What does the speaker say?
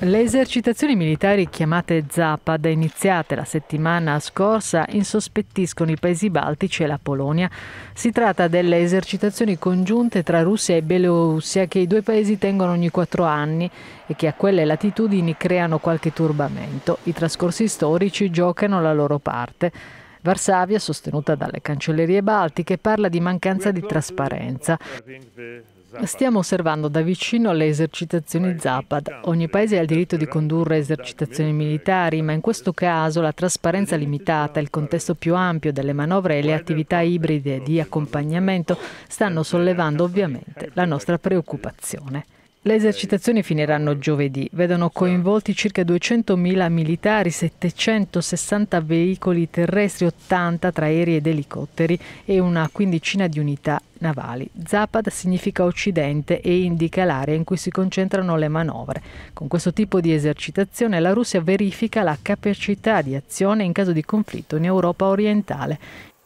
Le esercitazioni militari chiamate Zapad, iniziate la settimana scorsa, insospettiscono i paesi baltici e la Polonia. Si tratta delle esercitazioni congiunte tra Russia e Bielorussia che i due paesi tengono ogni quattro anni e che a quelle latitudini creano qualche turbamento. I trascorsi storici giocano la loro parte. Varsavia, sostenuta dalle cancellerie baltiche, parla di mancanza di trasparenza. Stiamo osservando da vicino le esercitazioni Zapad. Diciamo Ogni paese ha il diritto di condurre esercitazioni militari, ma in questo caso la trasparenza limitata, il contesto più ampio delle manovre e le attività ibride di accompagnamento stanno sollevando ovviamente la nostra preoccupazione. Le esercitazioni finiranno giovedì, vedono coinvolti circa 200.000 militari, 760 veicoli terrestri, 80 tra aerei ed elicotteri e una quindicina di unità navali. Zapad significa occidente e indica l'area in cui si concentrano le manovre. Con questo tipo di esercitazione la Russia verifica la capacità di azione in caso di conflitto in Europa orientale.